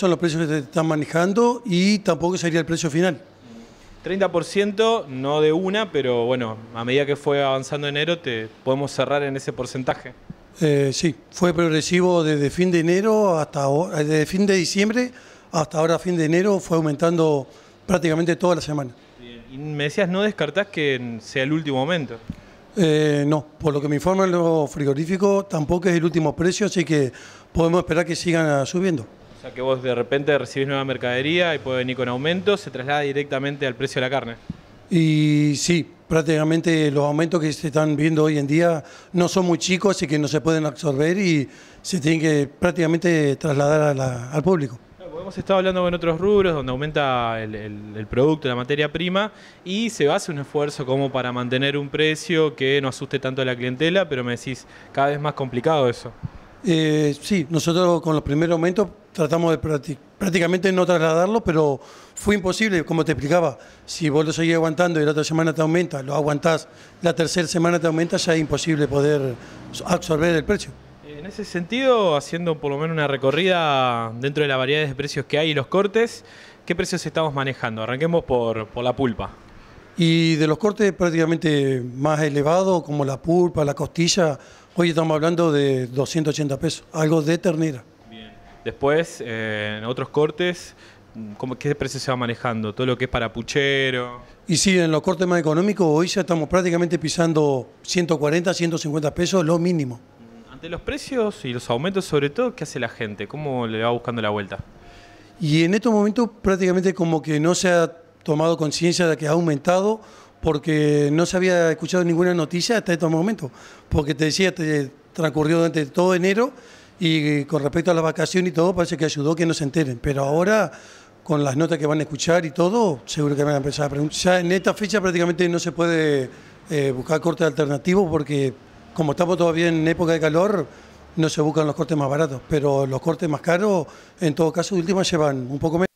Son los precios que se están manejando y tampoco sería el precio final. 30%, no de una, pero bueno, a medida que fue avanzando enero, te podemos cerrar en ese porcentaje. Eh, sí, fue progresivo desde fin de enero hasta eh, fin de diciembre hasta ahora fin de enero, fue aumentando prácticamente toda la semana. Y me decías, ¿no descartás que sea el último momento? Eh, no, por lo que me informan los frigoríficos, tampoco es el último precio, así que podemos esperar que sigan subiendo. O sea que vos de repente recibís nueva mercadería y puede venir con aumentos, se traslada directamente al precio de la carne. Y sí, prácticamente los aumentos que se están viendo hoy en día no son muy chicos, así que no se pueden absorber y se tienen que prácticamente trasladar al público. Hemos estado hablando con otros rubros donde aumenta el, producto, la materia prima, y se hace un esfuerzo como para mantener un precio que no asuste tanto a la clientela, pero me decís, cada vez más complicado eso. Eh, sí, nosotros con los primeros aumentos tratamos de prácticamente no trasladarlo, pero fue imposible, como te explicaba. Si vos lo seguís aguantando y la otra semana te aumenta, lo aguantás, la tercera semana te aumenta, ya es imposible poder absorber el precio. En ese sentido, haciendo por lo menos una recorrida dentro de las variedades de precios que hay y los cortes, ¿qué precios estamos manejando? Arranquemos por, por la pulpa. Y de los cortes prácticamente más elevados, como la pulpa, la costilla, hoy estamos hablando de 280 pesos, algo de ternera. Después, eh, en otros cortes, ¿qué precio se va manejando? Todo lo que es para puchero. Y sí, en los cortes más económicos, hoy ya estamos prácticamente pisando 140, 150 pesos, lo mínimo. Mm, ante los precios y los aumentos, sobre todo, ¿qué hace la gente? ¿Cómo le va buscando la vuelta? Y en estos momentos prácticamente como que no se ha tomado conciencia de que ha aumentado porque no se había escuchado ninguna noticia hasta estos momentos. Porque te decía, transcurrió durante todo enero y con respecto a la vacación y todo, parece que ayudó que no se enteren. Pero ahora, con las notas que van a escuchar y todo, seguro que van a empezar a preguntar. Ya en esta fecha prácticamente no se puede eh, buscar cortes alternativos porque como estamos todavía en época de calor, no se buscan los cortes más baratos. Pero los cortes más caros, en todo caso, últimas llevan un poco menos.